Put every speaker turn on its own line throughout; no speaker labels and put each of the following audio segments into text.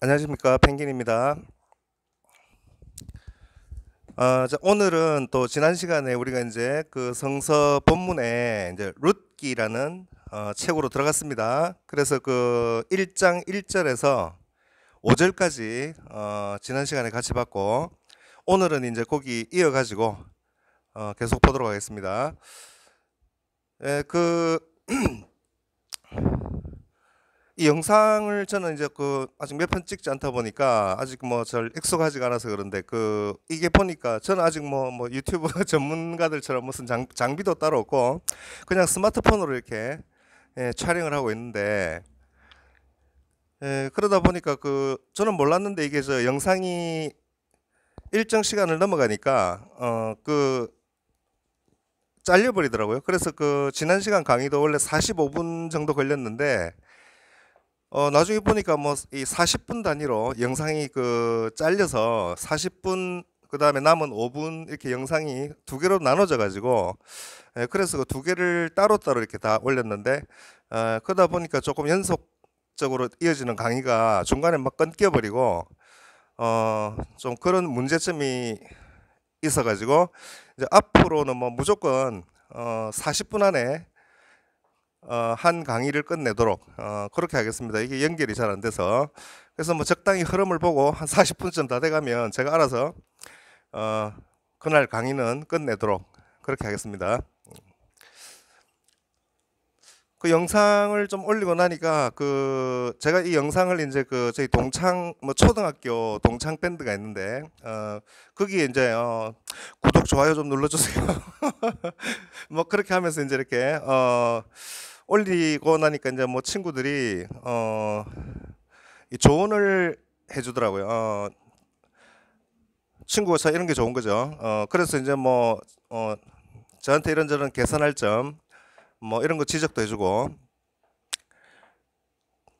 안녕하십니까 펭귄입니다. 어, 오늘은 또 지난 시간에 우리가 이제 그 성서 본문에 이제 룻기라는 어, 책으로 들어갔습니다. 그래서 그 1장 1절에서 5절까지 어, 지난 시간에 같이 봤고 오늘은 이제 거기 이어가지고 어, 계속 보도록 하겠습니다. 예, 그 이 영상을 저는 이제 그 아직 몇 편 찍지 않다 보니까 아직 뭐잘 익숙하지가 않아서 그런데 그 이게 보니까 저는 아직 뭐뭐 뭐 유튜브 전문가들처럼 무슨 장, 장비도 따로 없고 그냥 스마트폰으로 이렇게 예, 촬영을 하고 있는데 예, 그러다 보니까 그 저는 몰랐는데 이게 저 영상이 일정 시간을 넘어가니까 어그 잘려버리더라고요. 그래서 그 지난 시간 강의도 원래 45분 정도 걸렸는데 어, 나중에 보니까 뭐 이 40분 단위로 영상이 그 잘려서 40분 그 다음에 남은 5분 이렇게 영상이 두 개로 나눠져 가지고 에, 예, 그래서 그 두 개를 따로따로 이렇게 다 올렸는데 에, 어, 그러다 보니까 조금 연속적으로 이어지는 강의가 중간에 막 끊겨버리고 어, 좀 그런 문제점이 있어 가지고 이제 앞으로는 뭐 무조건 어, 40분 안에 어, 한 강의를 끝내도록 어, 그렇게 하겠습니다. 이게 연결이 잘 안 돼서 그래서 뭐 적당히 흐름을 보고 한 40분쯤 다 돼가면 제가 알아서 어, 그날 강의는 끝내도록 그렇게 하겠습니다. 그 영상을 좀 올리고 나니까 그 제가 이 영상을 이제 그 저희 동창 뭐 초등학교 동창 밴드가 있는데 어 거기에 이제 어 구독 좋아요 좀 눌러주세요 뭐 그렇게 하면서 이제 이렇게 어 올리고 나니까 이제 뭐 친구들이 어 이 조언을 해주더라고요. 어, 친구가 이런 게 좋은 거죠. 어, 그래서 이제 뭐 어, 저한테 이런저런 개선할 점 뭐 이런 거 지적도 해주고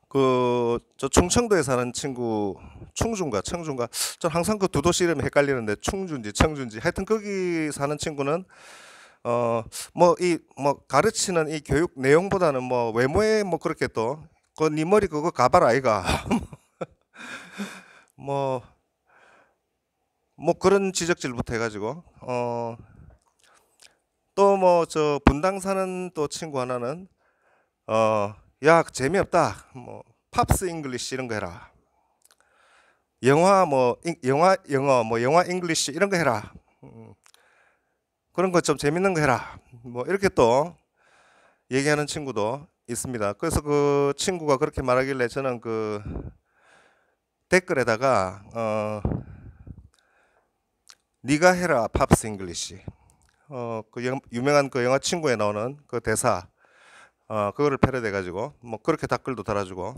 그 저 충청도에 사는 친구 충주인가 청주인가 전 항상 그 두 도시 이름이 헷갈리는데 충주인지 청주인지 하여튼 거기 사는 친구는 어뭐 이 뭐 가르치는 이 교육 내용보다는 뭐 외모에 뭐 그렇게 또 그니 네 머리 그거 가발 아이가 뭐뭐 뭐 그런 지적질부터 해가지고 어또 뭐 저 분당 사는 또 친구 하나는 어야 재미없다 뭐 팝스 잉글리시 이런 거 해라 영화 뭐 인, 영화 영어 뭐 영화 잉글리시 이런 거 해라 음. 그런 거 좀 재밌는 거 해라. 뭐 이렇게 또 얘기하는 친구도 있습니다. 그래서 그 친구가 그렇게 말하길래 저는 그 댓글에다가 어 네가 해라 팝스 잉글리시. 어 그 유명한 그 영화 친구에 나오는 그 대사 어 그거를 패러디 해 가지고 뭐 그렇게 댓글도 달아주고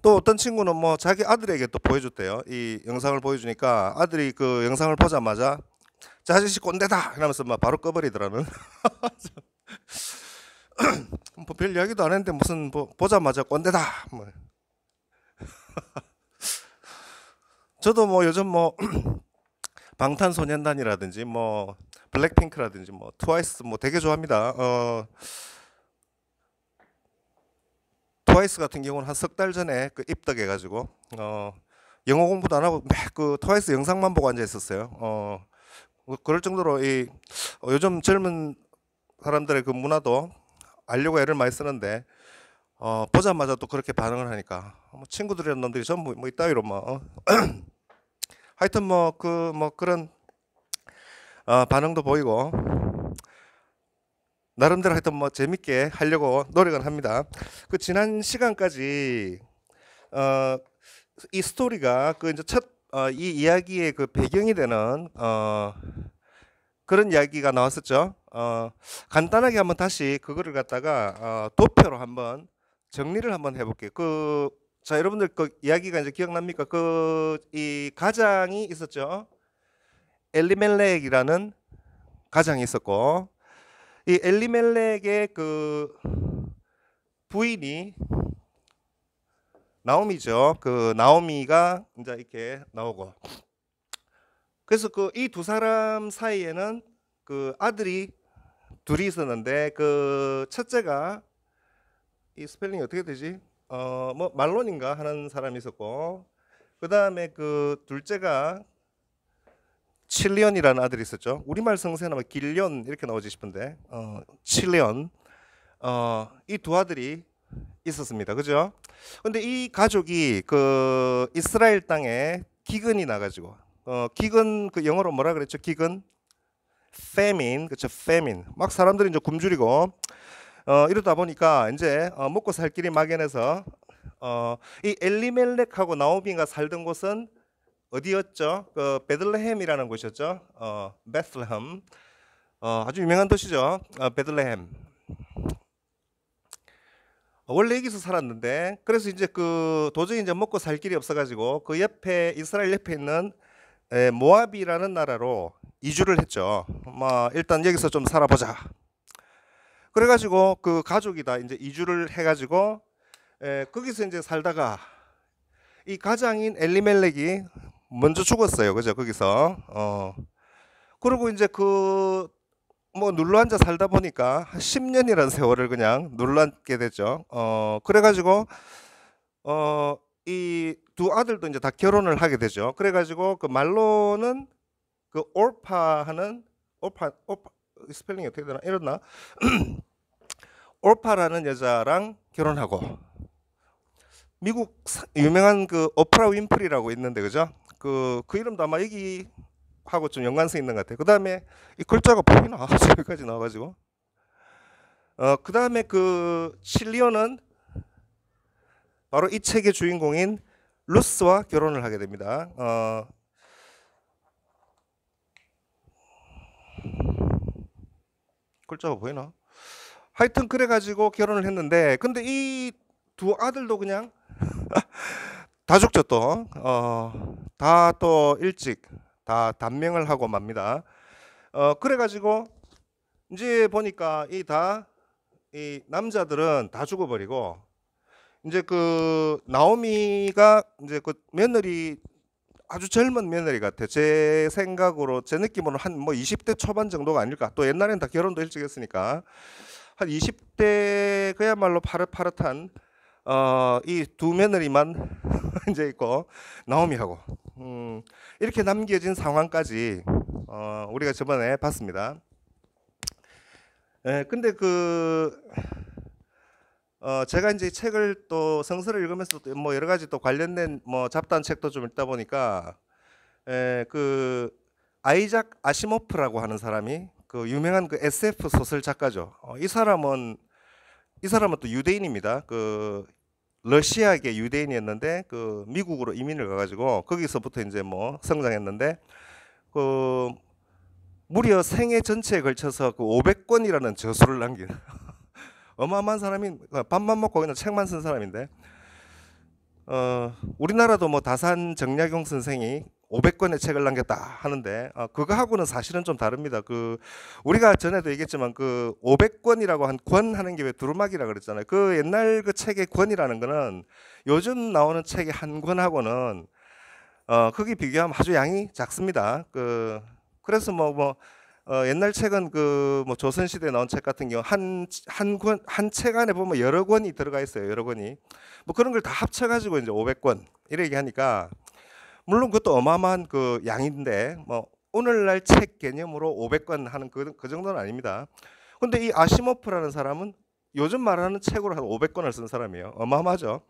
또 어떤 친구는 뭐 자기 아들에게 또 보여줬대요. 이 영상을 보여주니까 아들이 그 영상을 보자마자 저 아저씨 꼰대다 이러면서 막 바로 꺼버리더라는 뭐별 이야기도 안 했는데 무슨 뭐 보자마자 꼰대다 뭐. 저도 뭐 요즘 뭐 방탄소년단이라든지 뭐 블랙핑크라든지 뭐 트와이스 뭐 되게 좋아합니다. 어 트와이스 같은 경우는 한 석 달 전에 그 입덕해 가지고 어 영어 공부도 안 하고 그 트와이스 영상만 보고 앉아 있었어요. 어뭐 그럴 정도로 이 어, 요즘 젊은 사람들의 그 문화도 알려고 애를 많이 쓰는데 어, 보자마자 또 그렇게 반응을 하니까 어, 뭐 친구들이란 놈들이 전부 뭐 이따위로 뭐 어, 하여튼 뭐 그뭐 그, 뭐 그런 어, 반응도 보이고 나름대로 하여튼 뭐 재밌게 하려고 노력을 합니다. 그 지난 시간까지 어, 이 스토리가 그 이제 첫 어, 이 이야기의 그 배경이 되는 어, 그런 이야기가 나왔었죠. 어, 간단하게 한번 다시 그거를 갖다가 어, 도표로 한번 정리를 한번 해볼게요. 그, 자, 여러분들 그 이야기가 이제 기억납니까? 그, 이 가장이 있었죠. 엘리멜렉이라는 가장이 있었고, 이 엘리멜렉의 그 부인이 나오미죠. 그 나오미가 이제 이렇게 나오고. 그래서 그 이 두 사람 사이에는 그 아들이 둘이 있었는데 그 첫째가 이 스펠링이 어떻게 되지? 어뭐 말론인가 하는 사람이 있었고 그 다음에 그 둘째가 칠리언이라는 아들이 있었죠. 우리말 성세는 아마 길련 이렇게 나오지 싶은데 어 칠리언 어이 두 아들이 있었습니다. 그죠? 근데 이 가족이 그 이스라엘 땅에 기근이 나가지고 어, 기근 그 영어로 뭐라 그랬죠? 기근 famine 그쵸죠 famine 막 사람들이 이제 굶주리고 어, 이러다 보니까 이제 어, 먹고 살 길이 막연해서 어, 이 엘리멜렉하고 나오빈가 살던 곳은 어디였죠? 그 베들레헴이라는 곳이었죠. 어, 베슬레헴. 어, 아주 유명한 도시죠. 어, 베들레헴. 원래 여기서 살았는데 그래서 이제 그 도저히 이제 먹고 살 길이 없어가지고 그 옆에 이스라엘 옆에 있는 에, 모압이라는 나라로 이주를 했죠. 뭐 일단 여기서 좀 살아보자. 그래가지고 그 가족이 다 이제 이주를 해가지고 에, 거기서 이제 살다가 이 가장인 엘리멜렉이 먼저 죽었어요. 그죠? 거기서 어. 그리고 이제 그뭐 눌러 앉아 살다 보니까 10년이라는 세월을 그냥 눌러 앉게 되죠. 어, 그래가지고, 어, 이 두 아들도 이제 다 결혼을 하게 되죠. 그래가지고 그 말로는 그 올파 하는, 올파, 올파, 스펠링이 어떻게 되나? 이러나? 올파라는 여자랑 결혼하고, 미국 유명한 그 오프라 윈프리라고 있는데, 그죠? 그, 그 이름도 아마 여기 하고 좀 연관성 있는 것 같아요. 그 다음에 이 글자가 보이나 여기까지 나와가지고 어, 그 다음에 그 실리오는 바로 이 책의 주인공인 루스와 결혼을 하게 됩니다. 어, 글자가 보이나? 하여튼 그래가지고 결혼을 했는데 근데 이 두 아들도 그냥 다 죽죠 또. 어, 다 또 일찍 다 단명을 하고 맙니다. 어, 그래가지고 이제 보니까 이 다이 이 남자들은 다 죽어버리고 이제 그 나오미가 이제 그 며느리 아주 젊은 며느리 같아. 제 생각으로 제 느낌으로 한뭐 20대 초반 정도가 아닐까. 또 옛날엔 다 결혼도 일찍 했으니까 한 20대 그야말로 파릇파릇한 어, 이두 며느리만 이제 있고 나오미하고 음, 이렇게 남겨진 상황까지 어, 우리가 저번에 봤습니다. 예, 근데 그 어, 제가 이제 책을 또 성서를 읽으면서 또뭐 여러 가지 또 관련된 뭐 잡단 책도 좀 읽다 보니까 에, 예, 그 아이작 아시모프라고 하는 사람이 그 유명한 그 SF 소설 작가죠. 어, 이 사람은 이 사람은 또 유대인입니다. 그 러시아계 유대인이었는데 그 미국으로 이민을 가가지고 거기서부터 이제 뭐 성장했는데 그 무려 생애 전체에 걸쳐서 그 500권이라는 저술을 남긴 어마어마한 사람이 그러니까 밥만 먹고 그냥 책만 쓴 사람인데 어, 우리나라도 뭐 다산 정약용 선생이 500권의 책을 남겼다 하는데 어, 그거하고는 사실은 좀 다릅니다. 그 우리가 전에도 얘기했지만 그 500권이라고 한 권 하는 게 왜 두루마기라 그랬잖아요. 그 옛날 그 책의 권이라는 거는 요즘 나오는 책의 한 권하고는 어, 크기 비교하면 아주 양이 작습니다. 그 그래서 뭐뭐 뭐, 어, 옛날 책은 그뭐 조선 시대에 나온 책 같은 경우 한 한 권 한 책 안에 보면 여러 권이 들어가 있어요. 여러 권이. 뭐 그런 걸 다 합쳐 가지고 이제 500권 이렇게 하니까 물론 그것도 어마어마한 그 양인데 뭐 오늘날 책 개념으로 500권 하는 그, 그 정도는 아닙니다. 근데 이 아시모프라는 사람은 요즘 말하는 책으로 한 500권을 쓴 사람이에요. 어마어마하죠.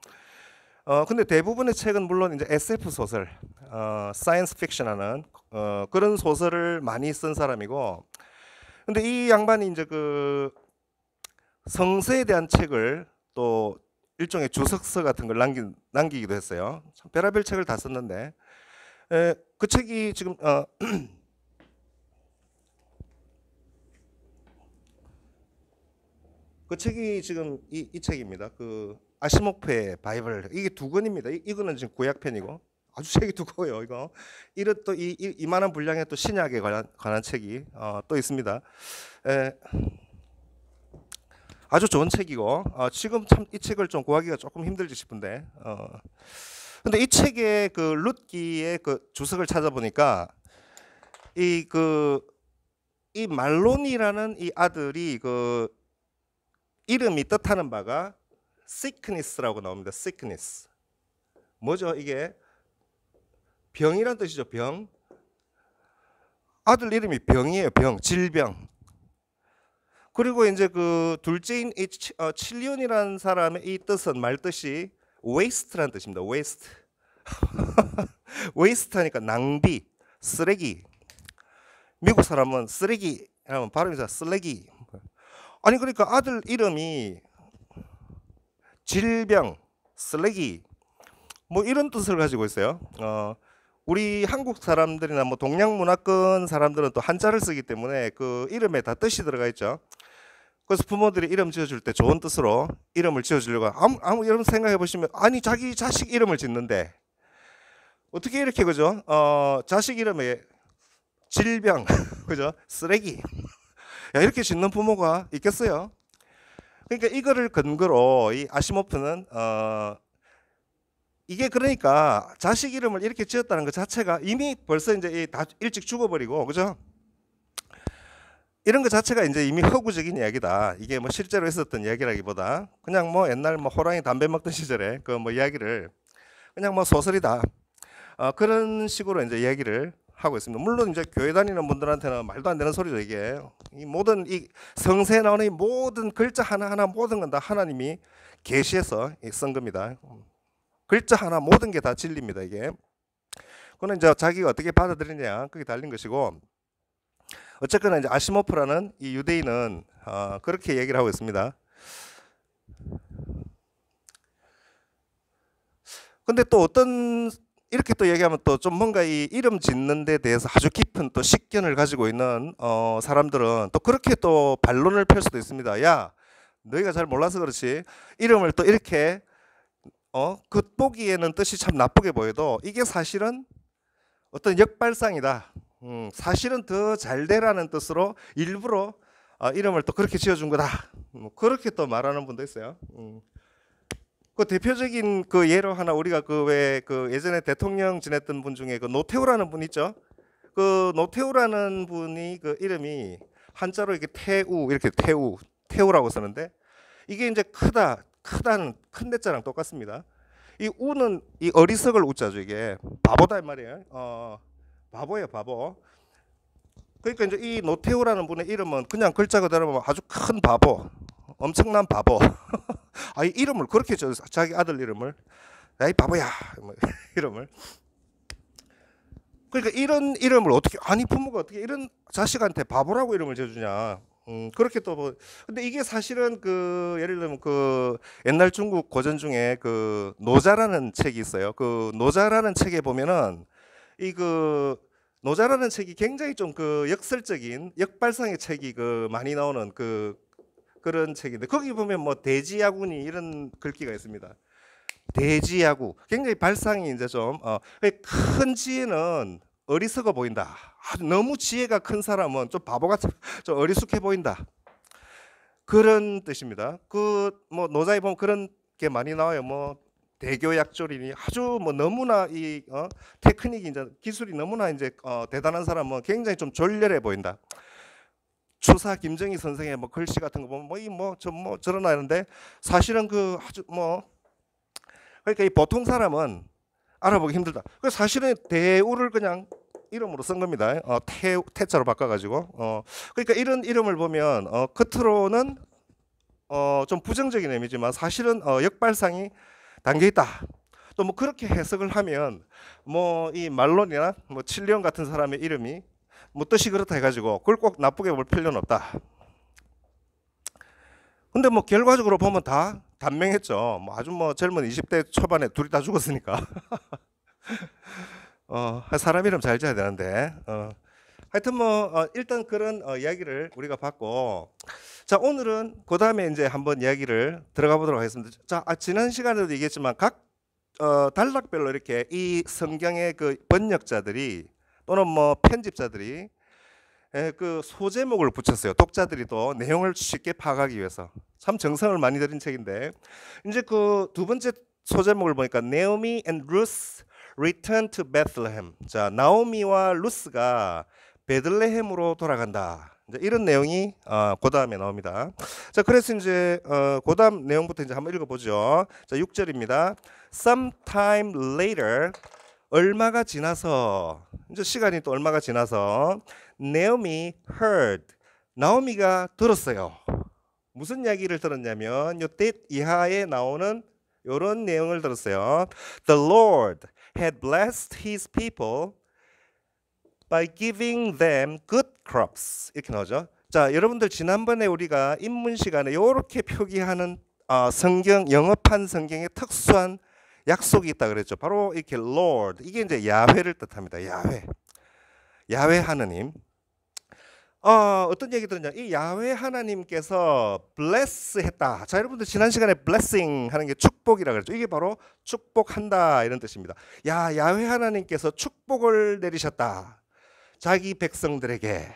어 근데 대부분의 책은 물론 이제 SF 소설, 어 사이언스 픽션하는 어 그런 소설을 많이 쓴 사람이고, 근데 이 양반이 이제 그 성서에 대한 책을 또 일종의 주석서 같은 걸 남기, 남기기도 했어요. 참 별의별 책을 다 썼는데 에, 그 책이 지금 어, 그 책이 지금 이, 이 책입니다. 그 아시모프의 바이블 이게 두 권입니다. 이, 거는 지금 고약 편이고 아주 책이 두꺼워요. 이거 이런 또이 이만한 분량의 또 신약에 관한, 관한 책이 어, 또 있습니다. 에, 아주 좋은 책이고 어, 지금 참이 책을 좀 구하기가 조금 힘들지 싶은데 어, 근데 이 책의 그 룻기의 그 주석을 찾아보니까 이 그이 그, 말론이라는 이 아들이 그 이름이 뜻하는 바가 sickness라고 나옵니다. sickness. 뭐죠? 이게 병이란 뜻이죠. 병. 아들 이름이 병이에요. 병. 질병. 그리고 이제 그 둘째인 이 어, 칠리온이라는 사람의 이 뜻은 말뜻이 waste라는 뜻입니다. waste. waste 하니까 낭비, 쓰레기. 미국 사람은 쓰레기 하면 발음이 잘 쓰레기. 아니 그러니까 아들 이름이 질병, 쓰레기 뭐 이런 뜻을 가지고 있어요. 어, 우리 한국 사람들이나 뭐 동양 문화권 사람들은 또 한자를 쓰기 때문에 그 이름에 다 뜻이 들어가 있죠. 그래서 부모들이 이름 지어줄 때 좋은 뜻으로 이름을 지어주려고 아무, 아무 이름 생각해 보시면 아니 자기 자식 이름을 짓는데 어떻게 이렇게 그죠? 어, 자식 이름에 질병, 그죠? 쓰레기. 야, 이렇게 짓는 부모가 있겠어요? 그러니까 이거를 근거로 이 아시모프는 어, 이게 그러니까 자식 이름을 이렇게 지었다는 것 자체가 이미 벌써 이제 다 일찍 죽어버리고 그죠? 이런 것 자체가 이제 이미 허구적인 이야기다. 이게 뭐 실제로 있었던 이야기라기보다 그냥 뭐 옛날 뭐 호랑이 담배 먹던 시절에 그 뭐 이야기를 그냥 뭐 소설이다. 어, 그런 식으로 이제 이야기를 하고 있습니다. 물론 이제 교회 다니는 분들한테는 말도 안 되는 소리죠 이게. 이 모든 이 성세에 나오는 이 모든 글자 하나 하나 모든 건 다 하나님이 계시해서 쓴 겁니다. 글자 하나 모든 게 다 진리입니다 이게. 그는 이제 자기가 어떻게 받아들이냐 그게 달린 것이고 어쨌거나 이제 아시모프라는 이 유대인은 어, 그렇게 얘기를 하고 있습니다. 근데 또 어떤 이렇게 또 얘기하면 또 좀 뭔가 이 이름 짓는 데 대해서 아주 깊은 또 식견을 가지고 있는 어, 사람들은 또 그렇게 또 반론을 펼 수도 있습니다. 야, 너희가 잘 몰라서 그렇지 이름을 또 이렇게 어, 그 보기에는 뜻이 참 나쁘게 보여도 이게 사실은 어떤 역발상이다. 음, 사실은 더잘 되라는 뜻으로 일부러 어, 이름을 또 그렇게 지어준 거다. 뭐 그렇게 또 말하는 분도 있어요. 음. 그 대표적인 그 예로 하나 우리가 그왜그 그 예전에 대통령 지냈던 분 중에 그 노태우라는 분 있죠. 그 노태우라는 분이 그 이름이 한자로 이렇게 태우 이렇게 태우 태우라고 쓰는데 이게 이제 크다 크다는 큰 대자랑 똑같습니다. 이 우는 이 어리석을 우자죠 이게 바보다 이 말이에요. 어. 바보예요, 바보. 그러니까 이제 이 노태우라는 분의 이름은 그냥 글자 그대로 아주 큰 바보, 엄청난 바보. 아, 이 이름을 그렇게 줘, 자기 아들 이름을. 아이 바보야, 뭐, 이름을. 그러니까 이런 이름을 어떻게 아니 부모가 어떻게 이런 자식한테 바보라고 이름을 지어주냐. 음, 그렇게 또 뭐, 근데 이게 사실은 그 예를 들면 그 옛날 중국 고전 중에 그 노자라는 책이 있어요. 그 노자라는 책에 보면은 이그 노자라는 책이 굉장히 좀 그 역설적인 역발상의 책이 그 많이 나오는 그 그런 책인데 거기 보면 뭐 대지야구니 이런 글귀가 있습니다. 대지야구 굉장히 발상이 이제 좀큰 어, 그 지혜는 어리석어 보인다. 아주 너무 지혜가 큰 사람은 좀 바보같이 좀 어리숙해 보인다. 그런 뜻입니다. 그 뭐 노자에 보면 그런 게 많이 나와요. 뭐 대교 약조리니 아주 뭐 너무나 이 어, 테크닉이 이제 기술이 너무나 이제 어, 대단한 사람은 뭐 굉장히 좀 졸렬해 보인다. 추사 김정희 선생의 뭐 글씨 같은 거 보면 뭐 이뭐저뭐 저런 아이데 뭐 사실은 그 아주 뭐 그러니까 이 보통 사람은 알아보기 힘들다. 그 사실은 대우를 그냥 이름으로 쓴 겁니다. 어, 태, 태자로 바꿔가지고. 어, 그러니까 이런 이름을 보면 어, 겉으로는 어, 좀 부정적인 의미지만 사실은 어, 역발상이 담겨 있다. 또 뭐 그렇게 해석을 하면 뭐 이 말론이나 뭐 칠리온 같은 사람의 이름이 뭐 뜻이 그렇다 해가지고 그걸 꼭 나쁘게 볼 필요는 없다. 근데 뭐 결과적으로 보면 다 단명했죠. 뭐 아주 뭐 젊은 20대 초반에 둘이 다 죽었으니까. 어, 사람 이름 잘 지어야 되는데. 어. 하여튼 뭐 어, 일단 그런 어, 이야기를 우리가 봤고 자 오늘은 그 다음에 이제 한번 이야기를 들어가 보도록 하겠습니다. 자 아, 지난 시간에도 얘기했지만 각 어, 단락별로 이렇게 이 성경의 그 번역자들이 또는 뭐 편집자들이 에, 예, 그 소제목을 붙였어요. 독자들이 또 내용을 쉽게 파악하기 위해서 참 정성을 많이 들인 책인데 이제 그 두 번째 소제목을 보니까 네오미 앤 루스 Return to Bethlehem. 자, 나오미와 루스가 베들레헴으로 돌아간다. 이런 내용이 어, 그 다음에 나옵니다. 자, 그래서 이제 어, 그 다음 내용부터 이제 한번 읽어보죠. 자, 6절입니다. Sometime later, 얼마가 지나서 이제 시간이 또 얼마가 지나서 Naomi heard, 나오미가 들었어요. 무슨 이야기를 들었냐면 요때 이하에 나오는 이런 내용을 들었어요. The Lord had blessed His people by giving them good crops 이렇게 나오죠. 자, 여러분들 지난번에 우리가 입문 시간에 이렇게 표기하는 어, 성경 영업한 성경의 특수한 약속이 있다 그랬죠. 바로 이렇게 Lord 이게 이제 야훼를 뜻합니다. 야훼, 야훼 하느님. 어, 어떤 얘기 들었냐? 이 야훼 하나님께서 bless했다. 자, 여러분들 지난 시간에 blessing 하는 게 축복이라 그랬죠. 이게 바로 축복한다 이런 뜻입니다. 야, 야훼 하나님께서 축복을 내리셨다. 자기 백성들에게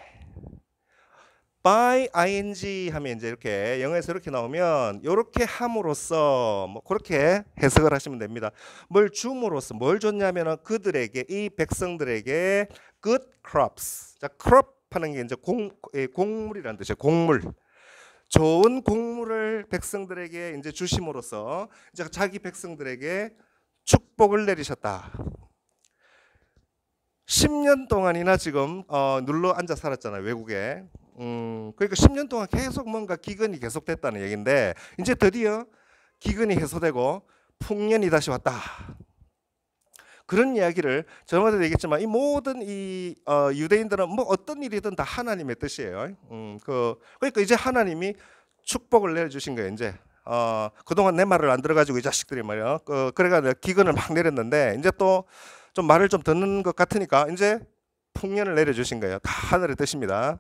by ing 하면 이제 이렇게 영어에서 이렇게 나오면 이렇게 함으로써 뭐 그렇게 해석을 하시면 됩니다. 뭘 줌으로써 뭘 줬냐면은 그들에게 이 백성들에게 good crops. 자, crop 하는 게 이제 공 예, 곡물이라는 뜻이에요. 곡물. 좋은 곡물을 백성들에게 이제 주심으로써 이제 자기 백성들에게 축복을 내리셨다. 10년 동안이나 지금 어, 눌러 앉아 살았잖아요 외국에 음, 그러니까 10년 동안 계속 뭔가 기근이 계속됐다는 얘기인데 이제 드디어 기근이 해소되고 풍년이 다시 왔다 그런 이야기를 저마다 얘기했지만 이 모든 이 어, 유대인들은 뭐 어떤 일이든 다 하나님의 뜻이에요 음, 그, 그러니까 이제 하나님이 축복을 내려주신 거예요 이제 어, 그동안 내 말을 안 들어가지고 이 자식들이 말이야 그, 그래가 지고 기근을 막 내렸는데 이제 또좀 말을 좀 듣는 것 같으니까 이제 풍년을 내려주신 거예요. 다 하늘의 뜻입니다.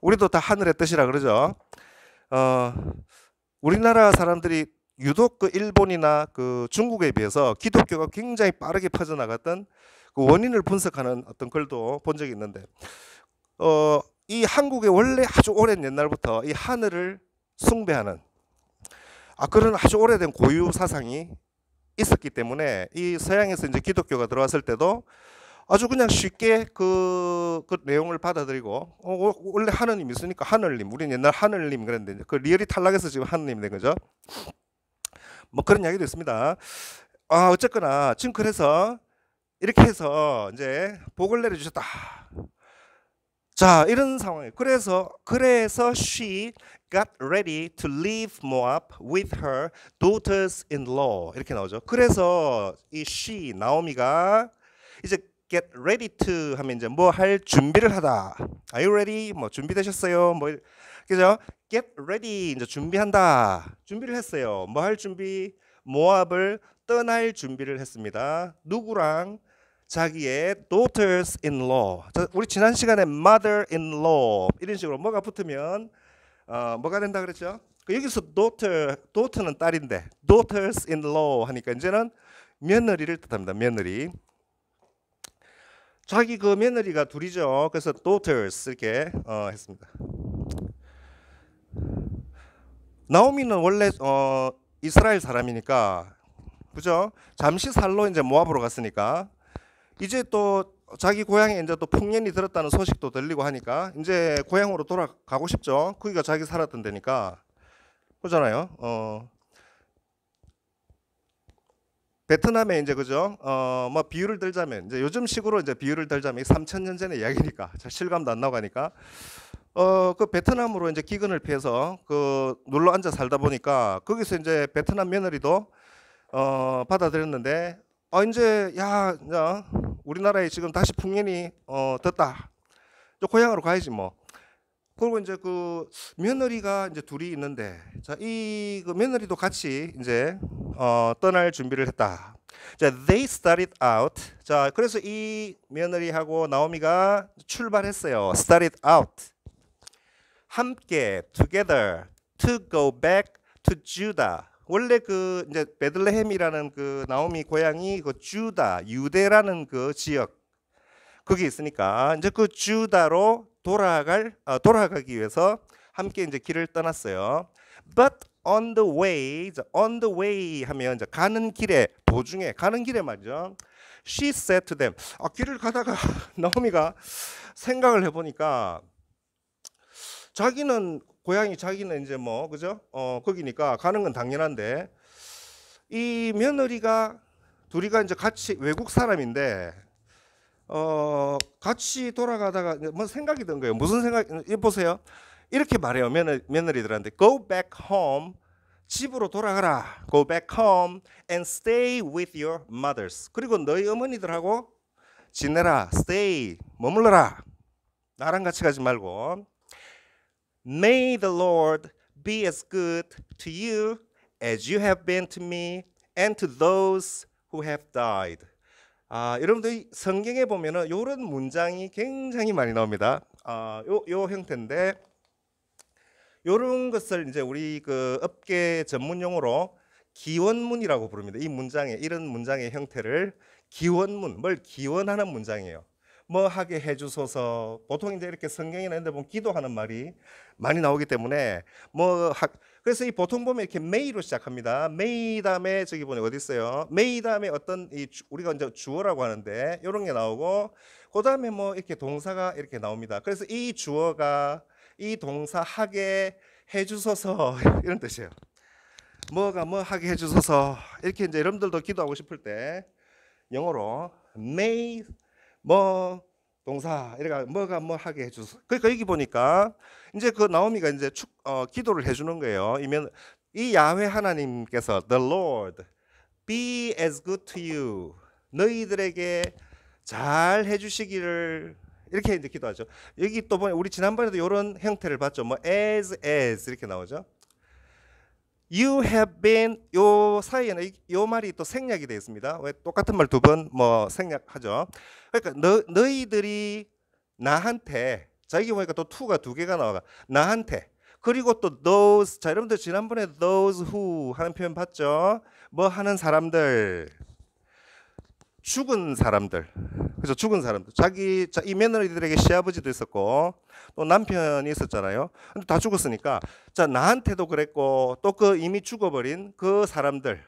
우리도 다 하늘의 뜻이라 그러죠. 어, 우리나라 사람들이 유독 그 일본이나 그 중국에 비해서 기독교가 굉장히 빠르게 퍼져나갔던 그 원인을 분석하는 어떤 글도 본 적이 있는데, 어, 이 한국에 원래 아주 오랜 옛날부터 이 하늘을 숭배하는 아 그런 아주 오래된 고유 사상이 있었기 때문에 이 서양에서 이제 기독교가 들어왔을 때도 아주 그냥 쉽게 그, 그 내용을 받아들이고 어, 어 원래 하느님 있으니까 하늘님 우리는 옛날 하늘님 그랬는데 그 리얼이 탈락해서 지금 하느님 된 거죠 뭐 그런 이야기도 있습니다 아 어쨌거나 지금 그래서 이렇게 해서 이제 복을 내려주셨다 자, 이런 상황에 그래서 그래서 she got ready to leave Moab with her daughters-in-law 이렇게 나오죠. 그래서 이 she 나오미가 이제 get ready to 하면 이제 뭐 할 준비를 하다. Are you ready? 뭐 준비되셨어요? 뭐 그죠? get ready 이제 준비한다. 준비를 했어요. 뭐 할 준비? 모압을 떠날 준비를 했습니다. 누구랑 자기의 daughters in law. 우리 지난 시간에 mother in law 이런 식으로 뭐가 붙으면 어, 뭐가 된다 그랬죠? 그 여기서 daughter, daughter는 딸인데 daughters in law 하니까 이제는 며느리를 뜻합니다. 며느리. 자기 그 며느리가 둘이죠. 그래서 daughters 이렇게 어, 했습니다. 나오미는 원래 어, 이스라엘 사람이니까 그죠? 잠시 살로 이제 모압으로 갔으니까 이제 또 자기 고향에 이제 또 풍년이 들었다는 소식도 들리고 하니까 이제 고향으로 돌아가고 싶죠. 거기가 자기 살았던 데니까 그잖아요. 어 베트남에 이제 그죠? 어뭐 비유를 들자면 이제 요즘 식으로 이제 비유를 들자면 3천 년 전의 이야기니까 잘 실감도 안 나고 하니까 어그 베트남으로 이제 기근을 피해서 그 눌러 앉아 살다 보니까 거기서 이제 베트남 며느리도 어 받아들였는데 아 이제 야, 야 우리나라에 지금 다시 풍년이 어, 떴다. 저 고향으로 가야지 뭐. 그리고 이제 그 며느리가 이제 둘이 있는데 자, 이 그 며느리도 같이 이제 어, 떠날 준비를 했다. 자, they started out. 자, 그래서 이 며느리하고 나오미가 출발했어요. started out. 함께 together to go back to Judah. 원래 그 이제 베들레헴이라는 그 나오미 고향이 그 주다 유대라는 그 지역 거기 있으니까 이제 그 주다로 돌아갈 아, 돌아가기 위해서 함께 이제 길을 떠났어요. But on the way, on the way 하면 이제 가는 길에 도중에 가는 길에 말이죠. She said to them. 아, 길을 가다가 나오미가 생각을 해보니까 자기는 고향이 자기는 이제 뭐 그죠? 어 거기니까 가는 건 당연한데 이 며느리가 둘이가 이제 같이 외국 사람인데 어 같이 돌아가다가 뭐 생각이 든 거예요. 무슨 생각? 이 보세요. 이렇게 말해요 며느, 며느리들한테 go back home 집으로 돌아가라. Go back home and stay with your mothers. 그리고 너희 어머니들하고 지내라. Stay 머물러라. 나랑 같이 가지 말고. May the Lord be as good to you as you have been to me and to those who have died. 아, 여러분들 성경에 보면 이런 문장이 굉장히 많이 나옵니다. 아, 요, 요 형태인데 이런 것을 이제 우리 그 업계 전문 용어로 기원문이라고 부릅니다. 이 문장의 이런 문장의 형태를 기원문, 뭘 기원하는 문장이에요. 뭐 하게 해주소서. 보통 이제 이렇게 성경이나 이런 데 보면 기도하는 말이 많이 나오기 때문에 뭐 하, 그래서 이 보통 보면 이렇게 메이로 시작합니다. 메이 다음에 저기 보면 어디 있어요? 메이 다음에 어떤 이 주, 우리가 이제 주어라고 하는데 이런 게 나오고 그 다음에 뭐 이렇게 동사가 이렇게 나옵니다. 그래서 이 주어가 이 동사 하게 해주소서 이런 뜻이에요. 뭐가 뭐 하게 해주소서 이렇게 이제 여러분들도 기도하고 싶을 때 영어로 메이 뭐 동사 이래가 뭐가 뭐 하게 해줘서 그러니까 여기 보니까 이제 그 나오미가 이제 축 어, 기도를 해주는 거예요. 이면 이 야훼 하나님께서 the Lord be as good to you 너희들에게 잘 해주시기를 이렇게 이제 기도하죠. 여기 또 보니 우리 지난번에도 이런 형태를 봤죠. 뭐 as as 이렇게 나오죠. You have been 요 사이에는 요 말이 또 생략이 되어 있습니다. 왜 똑같은 말 두 번 뭐 생략하죠. 그러니까 너, 너희들이 나한테 자기 보니까 또 to가 두 개가 나와가 나한테 그리고 또 those 자 여러분들 지난번에 those who 하는 표현 봤죠? 뭐 하는 사람들 죽은 사람들, 그래서 죽은 사람들. 자기 이 며느리들에게 시아버지도 있었고 또 남편이 있었잖아요. 근데 다 죽었으니까 자 나한테도 그랬고 또 그 이미 죽어버린 그 사람들에게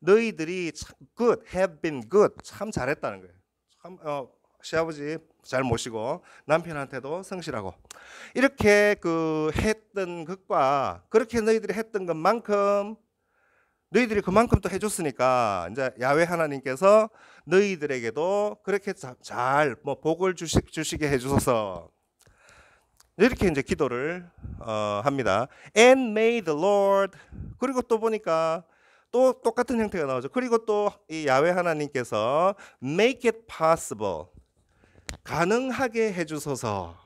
너희들이 참 good, have been good 참 잘했다는 거예요. 참 어, 시아버지 잘 모시고 남편한테도 성실하고 이렇게 그 했던 것과 그렇게 너희들이 했던 것만큼 너희들이 그만큼 또 해줬으니까 이제 야외 하나님께서 너희들에게도 그렇게 잘뭐 복을 주시, 주시게 해주소서 이렇게 이제 기도를 어, 합니다. And may the Lord 그리고 또 보니까 또 똑같은 형태가 나오죠. 그리고 또 이 야외 하나님께서 make it possible 가능하게 해주소서.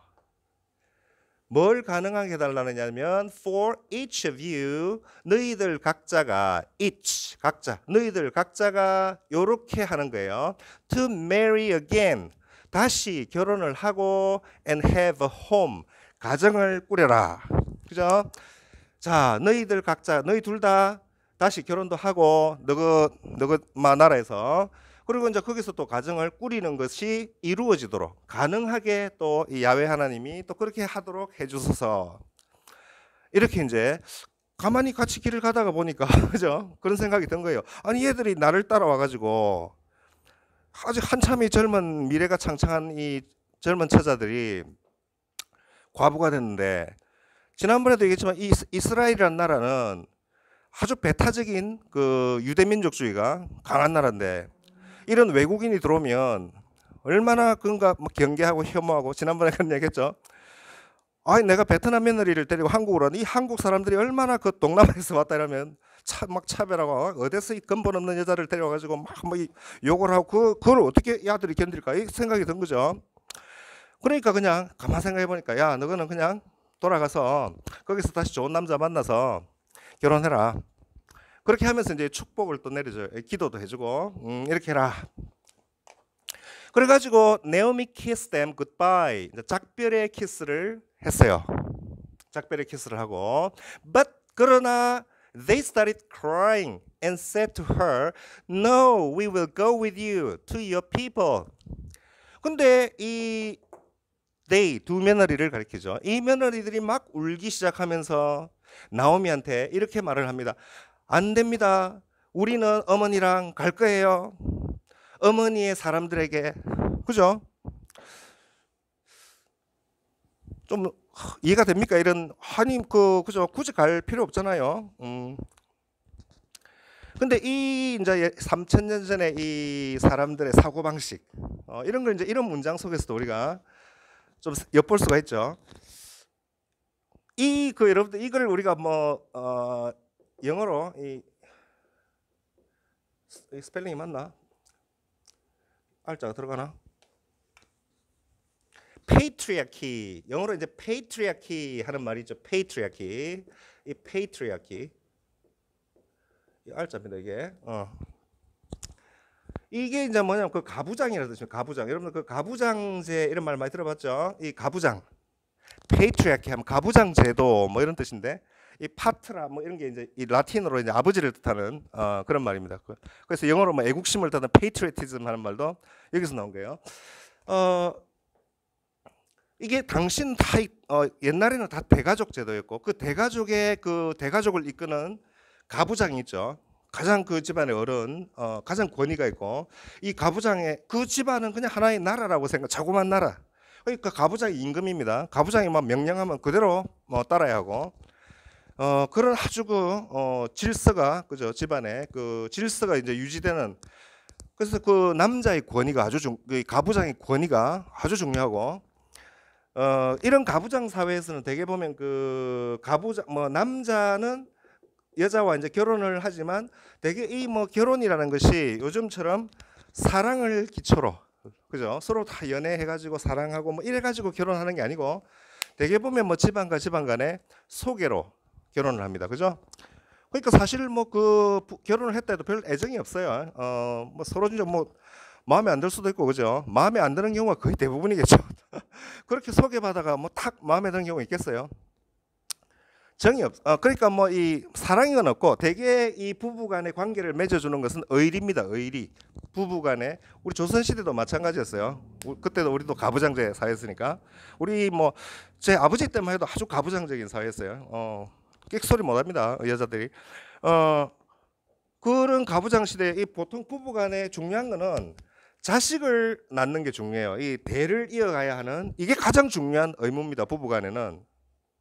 뭘 가능하게 해달라느냐면 for each of you 너희들 각자가 each 각자 너희들 각자가 요렇게 하는 거예요. to marry again 다시 결혼을 하고 and have a home 가정을 꾸려라. 그죠? 자, 너희들 각자 너희 둘 다 다시 결혼도 하고 너그 너그 나라에서 그리고 이제 거기서 또 가정을 꾸리는 것이 이루어지도록 가능하게 또 이 야외 하나님이 또 그렇게 하도록 해주소서. 이렇게 이제 가만히 같이 길을 가다가 보니까 그죠 그런 생각이 든 거예요. 아니 얘들이 나를 따라와 가지고 아직 한참이 젊은 미래가 창창한 이 젊은 처자들이 과부가 됐는데 지난번에도 얘기했지만 이 이스라엘이란 나라는 아주 배타적인 그 유대민족주의가 강한 나라인데 이런 외국인이 들어오면 얼마나 그런가 뭐 경계하고 혐오하고 지난번에 그런 얘기했죠. 아, 내가 베트남 며느리를 데리고 한국으로 왔는데 이 한국 사람들이 얼마나 그 동남아에서 왔다 이러면 차, 막 차별하고 어디서 이 근본 없는 여자를 데려가지고 막, 막 뭐 욕을 하고 그, 그걸 어떻게 이 아들이 견딜까 이 생각이 든 거죠. 그러니까 그냥 가만 생각해 보니까 야 너는 그냥 돌아가서 거기서 다시 좋은 남자 만나서 결혼해라. 그렇게 하면서 이제 축복을 또 내려줘요. 예, 기도도 해주고 음, 이렇게 해라. 그래가지고 네오미 키스 댐 굿바이 작별의 키스를 했어요. 작별의 키스를 하고 but 그러나 they started crying and said to her, "No, we will go with you to your people." 근데 이 they 두 며느리를 가리키죠. 이 며느리들이 막 울기 시작하면서 나오미한테 이렇게 말을 합니다. 안 됩니다. 우리는 어머니랑 갈 거예요. 어머니의 사람들에게. 그죠? 좀 이해가 됩니까? 이런 아니 그 그죠? 굳이 갈 필요 없잖아요. 음. 근데 이 이제 3천년 예, 전에 이 사람들의 사고 방식 어, 이런 걸 이제 이런 문장 속에서도 우리가 좀 엿볼 수가 있죠. 이 그 여러분들 이걸 우리가 뭐 어, 영어로 이, 이 스펠링이 맞나? 알자가 들어가나? 페이트리아키 영어로 이제 페이트리아키 하는 말이 있죠. 페이트리아키 이 페이트리아키 이 알자입니다 이게. 어. 이게 이제 뭐냐면 그 가부장이라는 뜻 가부장. 여러분그 가부장제 이런 말 많이 들어봤죠? 이 가부장. 페이트리아키 하면 가부장제도 뭐 이런 뜻인데 이 파트라 뭐 이런 게 이제 이 라틴어로 이제 아버지를 뜻하는 어, 그런 말입니다. 그, 그래서 영어로 뭐 애국심을 뜻하는 페이트리티즘 하는 말도 여기서 나온 거예요. 어, 이게 당신 다 어, 옛날에는 다 대가족 제도였고 그 대가족의 그 대가족을 이끄는 가부장이 있죠. 가장 그 집안의 어른, 어, 가장 권위가 있고 이 가부장의 그 집안은 그냥 하나의 나라라고 생각, 자그만 나라. 그러니까 가부장이 임금입니다. 가부장이 막 명령하면 그대로 뭐 따라야 하고 어, 그런 아주 그 어, 질서가 그죠 집안에 그 질서가 이제 유지되는 그래서 그 남자의 권위가 아주 중, 그 가부장의 권위가 아주 중요하고 어, 이런 가부장 사회에서는 대개 보면 그 가부장 뭐 남자는 여자와 이제 결혼을 하지만 대개 이뭐 결혼이라는 것이 요즘처럼 사랑을 기초로 그죠 서로 다 연애해가지고 사랑하고 뭐 이래가지고 결혼하는 게 아니고 대개 보면 뭐 집안과 집안 간에 소개로 결혼을 합니다. 그죠? 그러니까 사실 뭐 그 결혼을 했다 해도 별 애정이 없어요. 어, 뭐 서로 좀 뭐 마음에 안 들 수도 있고 그죠? 마음에 안 드는 경우가 거의 대부분이겠죠. 그렇게 소개받아가 뭐 탁 마음에 드는 경우 있겠어요? 정이 없. 어, 그러니까 뭐 이 사랑이건 없고 대개 이 부부간의 관계를 맺어주는 것은 의리입니다. 의리. 부부간에 우리 조선 시대도 마찬가지였어요. 그때도 우리도 가부장제 사회였으니까 우리 뭐 제 아버지 때만 해도 아주 가부장적인 사회였어요. 어. 끽소리 못합니다 여자들이 어 그런 가부장 시대 이 보통 부부간에 중요한 거는 자식을 낳는 게 중요해요 이 대를 이어가야 하는 이게 가장 중요한 의무입니다 부부간에는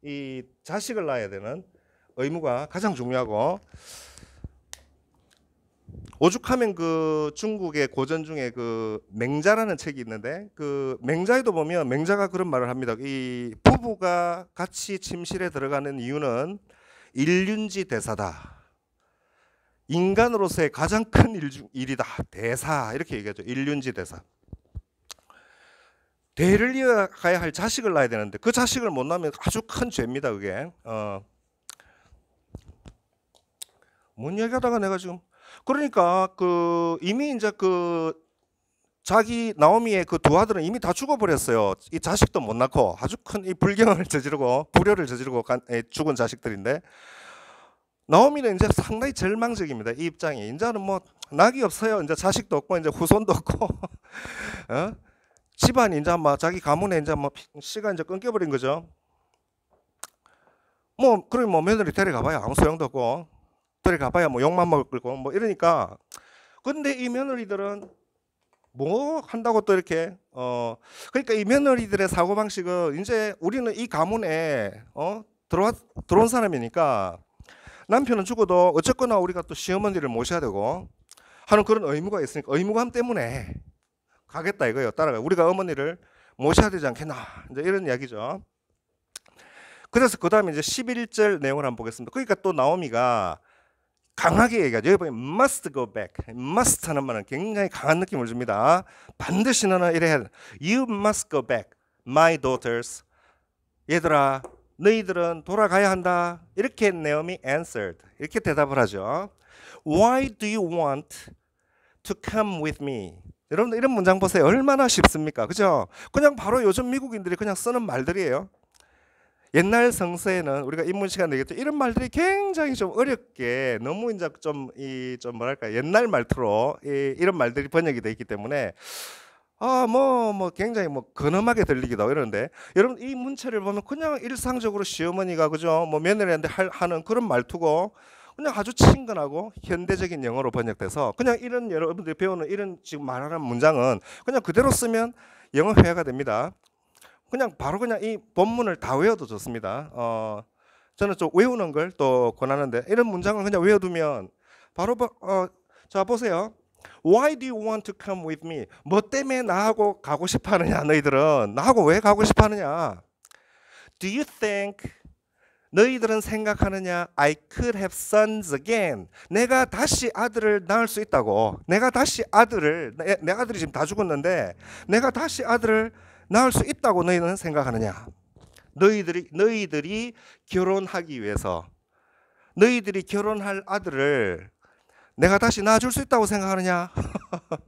이 자식을 낳아야 되는 의무가 가장 중요하고 오죽하면 그 중국의 고전 중에 그 맹자라는 책이 있는데 그 맹자에도 보면 맹자가 그런 말을 합니다. 이 부부가 같이 침실에 들어가는 이유는 일륜지 대사다. 인간으로서의 가장 큰 일, 일이다. 대사 이렇게 얘기하죠. 일륜지 대사. 대를 이어가야 할 자식을 낳아야 되는데 그 자식을 못 낳으면 아주 큰 죄입니다. 그게. 어. 뭔 얘기하다가 내가 지금 그러니까 그 이미 이제 그 자기 나오미의 그 두 아들은 이미 다 죽어버렸어요. 이 자식도 못 낳고 아주 큰 이 불경을 저지르고 불효를 저지르고 간, 에, 죽은 자식들인데 나오미는 이제 상당히 절망적입니다. 이 입장이 인자는뭐 낙이 없어요. 이제 자식도 없고 이제 후손도 없고 어? 집안 인자 제막 뭐 자기 가문에 인자 뭐 씨가 이제 끊겨버린 거죠. 뭐 그럼 뭐 며느리 데려가봐야 아무 소용도 없고 데려가봐야 뭐 욕만 먹을 거고 뭐 이러니까 근데 이 며느리들은 뭐 한다고 또 이렇게 어 그러니까 이 며느리들의 사고 방식은 이제 우리는 이 가문에 어 들어와 들어온 사람이니까 남편은 죽어도 어쨌거나 우리가 또 시어머니를 모셔야 되고 하는 그런 의무가 있으니까 의무감 때문에 가겠다 이거예요. 따라가 우리가 어머니를 모셔야 되지 않겠나 이제 이런 이야기죠. 그래서 그 다음에 이제 11절 내용을 한번 보겠습니다. 그러니까 또 나오미가 강하게 얘기하죠. 여기 보 must go back, must 하는 말은 굉장히 강한 느낌을 줍니다. 반드시 너는 이래야 돼. You must go back, my daughters. 얘들아, 너희들은 돌아가야 한다. 이렇게 네오미 answered. 이렇게 대답을 하죠. Why do you want to come with me? 여러분 이런 문장 보세요. 얼마나 쉽습니까? 그죠? 그냥 바로 요즘 미국인들이 그냥 쓰는 말들이에요. 옛날 성서에는 우리가 입문 시간 되겠죠. 이런 말들이 굉장히 좀 어렵게 너무 이제 좀 이좀 좀 뭐랄까 옛날 말투로 이, 이런 말들이 번역이 돼 있기 때문에 아뭐뭐 뭐 굉장히 뭐 근엄하게 들리기도 하고 이러는데 여러분 이 문체를 보면 그냥 일상적으로 시어머니가 그죠 뭐 며느리한테 할, 하는 그런 말투고 그냥 아주 친근하고 현대적인 영어로 번역돼서 그냥 이런 여러분들이 배우는 이런 지금 말하는 문장은 그냥 그대로 쓰면 영어 회화가 됩니다. 그냥 바로 그냥 이 본문을 다 외워도 좋습니다. 어, 저는 좀 외우는 걸 또 권하는데 이런 문장을 그냥 외워두면 바로 어, 자 보세요. Why do you want to come with me? 뭐 때문에 나하고 가고 싶어 하느냐 너희들은 나하고 왜 가고 싶어 하느냐? Do you think 너희들은 생각하느냐 I could have sons again. 내가 다시 아들을 낳을 수 있다고. 내가 다시 아들을 내, 내 아들이 지금 다 죽었는데 내가 다시 아들을 낳을 수 있다고 너희는 생각하느냐? 너희들이 너희들이 결혼하기 위해서 너희들이 결혼할 아들을 내가 다시 낳아줄 수 있다고 생각하느냐?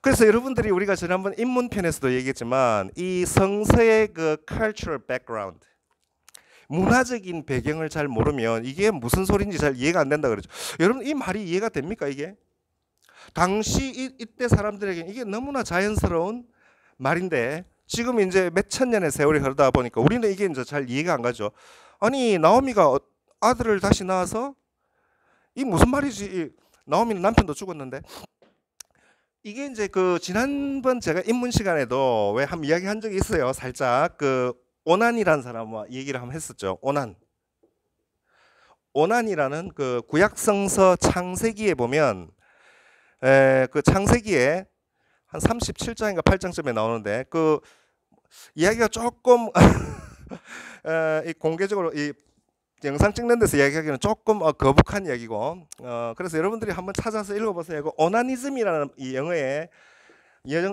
그래서 여러분들이 우리가 지난번 인문편에서도 얘기했지만 이 성서의 그 cultural background 문화적인 배경을 잘 모르면 이게 무슨 소리인지 잘 이해가 안 된다 그러죠. 여러분 이 말이 이해가 됩니까 이게? 당시 이, 이때 사람들에게 이게 너무나 자연스러운 말인데 지금 이제 몇 천 년의 세월이 흐르다 보니까 우리는 이게 이제 잘 이해가 안 가죠. 아니 나오미가 어, 아들을 다시 낳아서 이 무슨 말이지? 나오미는 남편도 죽었는데 이게 이제 그 지난번 제가 입문 시간에도 왜한 이야기 한 적이 있어요. 살짝 그 오난이라는 사람과 뭐 얘기를 한번 했었죠. 오난. 오난이라는 그 구약성서 창세기에 보면 에, 그 창세기에 한 37장인가 8장쯤에 나오는데 그 이야기가 조금 이 공개적으로 이 영상 찍는 데서 이야기하기는 조금 어, 거북한 이야기고 어, 그래서 여러분들이 한번 찾아서 읽어보세요. 그 오나니즘이라는 이 영어의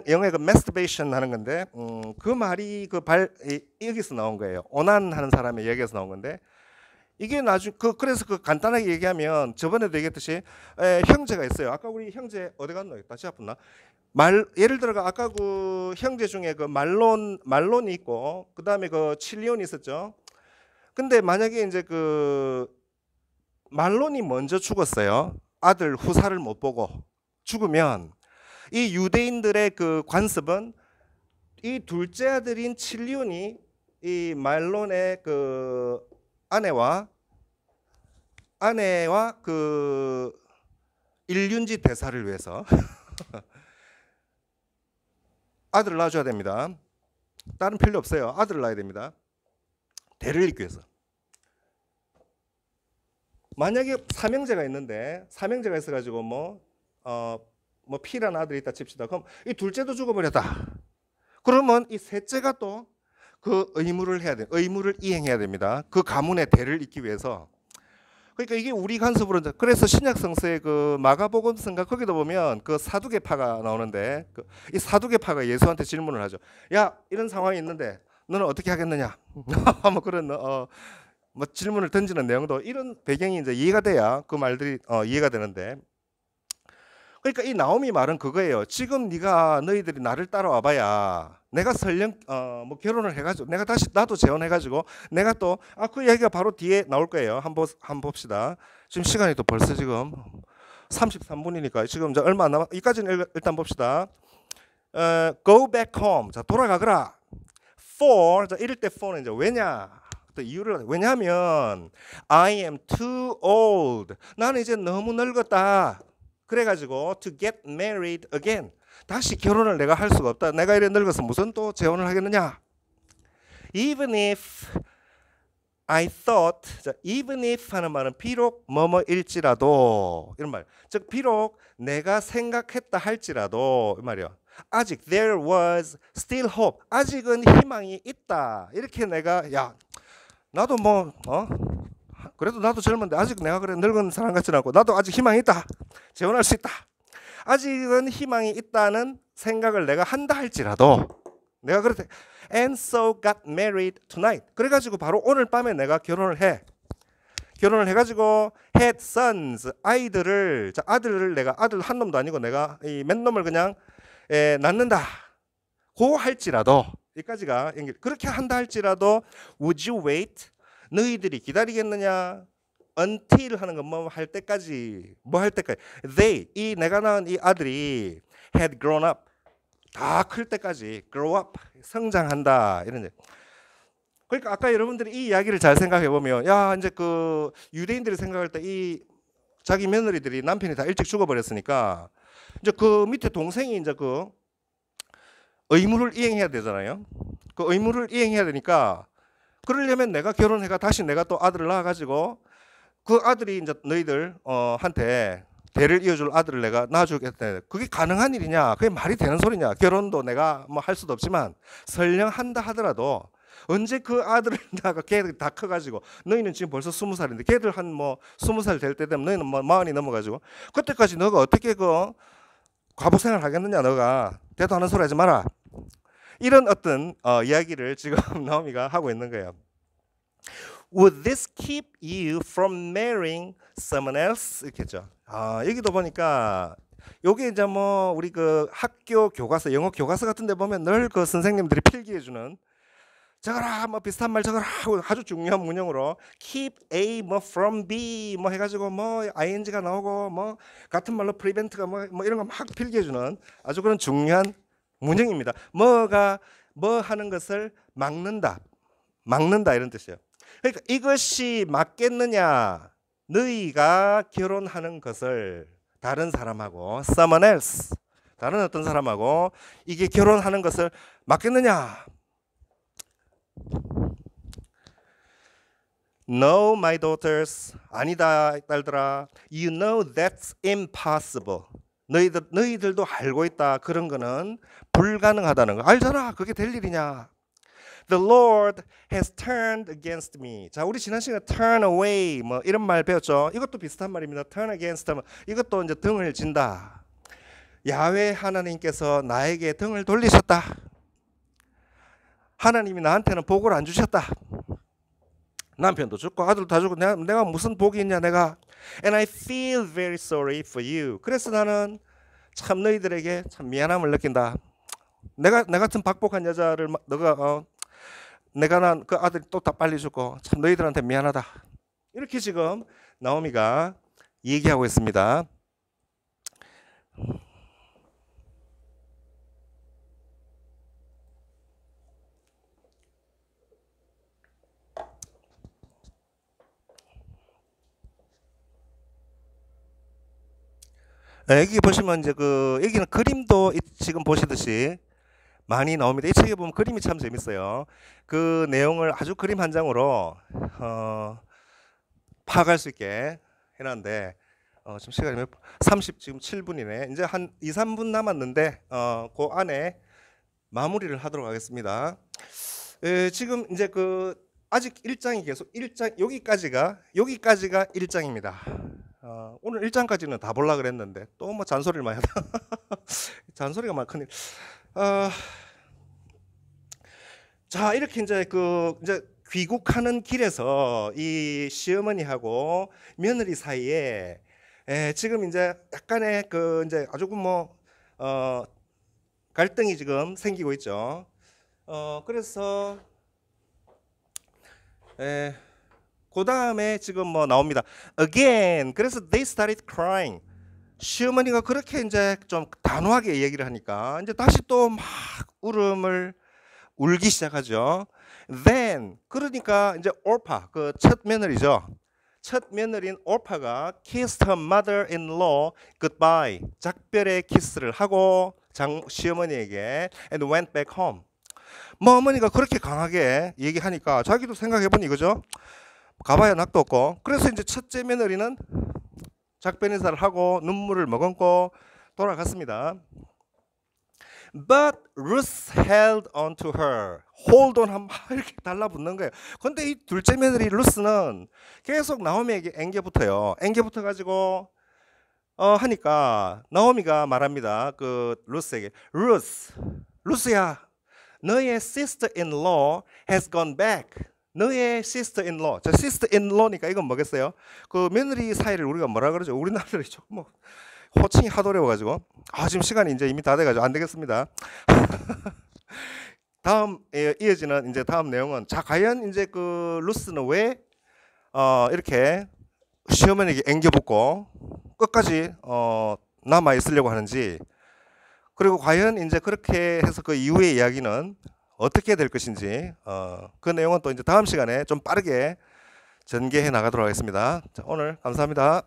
영어의 그 masturbation 하는 건데 음, 그 말이 그발 여기서 나온 거예요. 오난하는 사람의 이야기에서 나온 건데 이게 나중 그 그래서 그 간단하게 얘기하면 저번에도 얘기했듯이 에, 형제가 있어요. 아까 우리 형제 어디 갔노? 다시 아팠나? 말 예를 들어 아까 그 형제 중에 그 말론 말론이 있고 그다음에 그 칠리온이 있었죠. 근데 만약에 이제 그 말론이 먼저 죽었어요. 아들 후사를 못 보고 죽으면 이 유대인들의 그 관습은 이 둘째 아들인 칠리온이 이 말론의 그 아내와 아내와 그 일륜지 대사를 위해서 아들을 낳아줘야 됩니다. 딸은 필요 없어요. 아들을 낳아야 됩니다. 대를 잇기 위해서. 만약에 사명제가 있는데 사명제가 있어가지고 뭐 어, 뭐 피란 아들이 있다 칩시다. 그럼 이 둘째도 죽어버렸다. 그러면 이 셋째가 또 그 의무를 해야 돼. 의무를 이행해야 됩니다. 그 가문의 대를 잇기 위해서 그러니까 이게 우리 간섭으로 그래서 신약 성서의 그 마가복음성가 거기도 보면 그 사두개파가 나오는데 그이 사두개파가 예수한테 질문을 하죠. 야 이런 상황이 있는데 너는 어떻게 하겠느냐? 뭐 그런 어. 뭐 질문을 던지는 내용도 이런 배경이 이제 이해가 돼야 그 말들이 어, 이해가 되는데 그러니까 이 나오미 말은 그거예요. 지금 네가 너희들이 나를 따라와봐야 내가 설령 어, 뭐 결혼을 해가지고 내가 다시 나도 재혼해가지고 내가 또 아그이야기가 바로 뒤에 나올 거예요. 한번 한번 봅시다. 지금 시간이 또 벌써 지금 33분이니까 지금 이제 얼마 안 남아 이까지는 일단 봅시다. 어, go back home. 자 돌아가거라. For 자 이럴 때 for는 이제 왜냐? 또 이유를 왜냐하면 I am too old. 나는 이제 너무 늙었다. 그래가지고 to get married again. 다시 결혼을 내가 할 수가 없다. 내가 이래 늙어서 무슨 또 재혼을 하겠느냐? Even if I thought, 자, even if 하는 말은 비록 뭐뭐일지라도 이런 말. 즉 비록 내가 생각했다 할지라도 이 말이야. 아직 there was still hope. 아직은 희망이 있다. 이렇게 내가 야 나도 뭐 어? 그래도 나도 젊은데 아직 내가 그래 늙은 사람 같지 않고 나도 아직 희망이 있다. 재혼할 수 있다. 아직은 희망이 있다는 생각을 내가 한다 할지라도 내가 그렇대. And so got married tonight. 그래가지고 바로 오늘 밤에 내가 결혼을 해. 결혼을 해가지고 had sons 아이들을 자, 아들을 내가 아들 한 놈도 아니고 내가 이 맨놈을 그냥 에, 낳는다. 고 할지라도 여기까지가 연결. 그렇게 한다 할지라도 would you wait? 너희들이 기다리겠느냐? until 하는 것만 뭐 할 때까지 뭐 할 때까지 they 이 내가 낳은 이 아들이 had grown up 다 클 때까지 grow up 성장한다 이런 그러니까 아까 여러분들이 이 이야기를 잘 생각해 보면 야 이제 그 유대인들이 생각할 때 이 자기 며느리들이 남편이 다 일찍 죽어버렸으니까 이제 그 밑에 동생이 이제 그 의무를 이행해야 되잖아요. 그 의무를 이행해야 되니까 그러려면 내가 결혼해가 다시 내가 또 아들을 낳아가지고 그 아들이 이제 너희들 어 한테 대를 이어줄 아들을 내가 낳아주겠다. 그게 가능한 일이냐? 그게 말이 되는 소리냐? 결혼도 내가 뭐 할 수도 없지만 설령 한다 하더라도 언제 그 아들을 낳아 걔들 다 커가지고 너희는 지금 벌써 스무 살인데 걔들 한 뭐 스무 살 될 때 되면 너희는 뭐 마흔이 넘어가지고 그때까지 너가 어떻게 그 과부 생활 하겠느냐 너가 대단한 소리 하지 마라 이런 어떤 어, 이야기를 지금 나오미가 하고 있는 거예요. Would this keep you from marrying someone else? 이렇게 죠 아, 여기도 보니까 요게 이제 뭐 우리 그 학교 교과서 영어 교과서 같은 데 보면 늘 그 선생님들이 필기해 주는 적어라 뭐 비슷한 말 적어라 하고 아주 중요한 문형으로 keep A 뭐 from B 뭐 해가지고 뭐 ing가 나오고 뭐 같은 말로 prevent가 뭐, 뭐 이런 거 막 필기해 주는 아주 그런 중요한 문형입니다. 뭐가 뭐 하는 것을 막는다, 막는다 이런 뜻이에요. 그러니까 이것이 맞겠느냐? 너희가 결혼하는 것을 다른 사람하고 someone else 다른 어떤 사람하고 이게 결혼하는 것을 맞겠느냐? No, my daughters. 아니다, 딸들아. You know that's impossible. 너희들, 너희들도 알고 있다. 그런 거는 불가능하다는 거. 알잖아. 그게 될 일이냐. The Lord has turned against me. 자, 우리 지난 시간에 turn away 뭐 이런 말 배웠죠. 이것도 비슷한 말입니다. turn against 하면 뭐 이것도 이제 등을 진다. 야외 하나님께서 나에게 등을 돌리셨다. 하나님이 나한테는 복을 안 주셨다. 남편도 죽고 아들도 다 죽고 내가, 내가 무슨 복이 있냐 내가. And I feel very sorry for you. 그래서 나는 참 너희들에게 참 미안함을 느낀다. 내가 나 같은 박복한 여자를 너가 어, 내가 난 그 아들이 또 다 빨리 죽고 참 너희들한테 미안하다. 이렇게 지금 나오미가 얘기하고 있습니다. 예, 여기 보시면 이제 그 여기는 그림도 지금 보시듯이 많이 나옵니다. 이 책에 보면 그림이 참 재밌어요. 그 내용을 아주 그림 한 장으로 어, 파악할 수 있게 해놨는데 어, 지금 시간이 몇, 30 지금 7분이네. 이제 한 2, 3분 남았는데 어, 그 안에 마무리를 하도록 하겠습니다. 에, 지금 이제 그 아직 1장이 계속 1장 여기까지가 여기까지가 1장입니다. 어, 오늘 1장까지는 다 볼라 그랬는데 또 뭐 잔소리를 많이 하다. 잔소리가 막 큰일. 어, 자 이렇게 이제 그 이제 귀국하는 길에서 이 시어머니하고 며느리 사이에 에, 예, 지금 이제 약간의 그 이제 아주 뭐 어, 갈등이 지금 생기고 있죠. 어, 그래서 에, 예, 그 다음에 지금 뭐 나옵니다. Again. 그래서 they started crying. 시어머니가 그렇게 이제 좀 단호하게 얘기를 하니까 이제 다시 또 막 울음을 울기 시작하죠. Then 그러니까 이제 올파 그 첫 며느리죠. 첫 며느리인 올파가 kissed her mother-in-law goodbye 작별의 키스를 하고 장 시어머니에게 and went back home. 뭐 어머니가 그렇게 강하게 얘기하니까 자기도 생각해보니 이거죠. 가봐야 낙도 없고 그래서 이제 첫째 며느리는 작별 인사를 하고 눈물을 머금고 돌아갔습니다. But Ruth held on to her. hold on 하면 이렇게 달라붙는 거예요. 근데 이 둘째 며느리 루스는 계속 나오미에게 앵겨 붙어요. 앵겨 붙어 가지고 어 하니까 나오미가 말합니다. 그 루스에게 루스 루스야 너의 sister in law has gone back. 너의 sister in law. 자, sister in law니까 이건 뭐겠어요? 그 며느리 사이를 우리가 뭐라 그러죠? 우리나라로 조금 뭐 호칭이 하도 어려워가지고 아 지금 시간이 이제 이미 다 돼가지고 안 되겠습니다. 다음 예, 이어지는 이제 다음 내용은 자 과연 이제 그 루스는 왜 어, 이렇게 시어머니에게 앵겨붙고 끝까지 어, 남아 있으려고 하는지 그리고 과연 이제 그렇게 해서 그 이후의 이야기는 어떻게 될 것인지 어, 그 내용은 또 이제 다음 시간에 좀 빠르게 전개해 나가도록 하겠습니다. 오늘 감사합니다.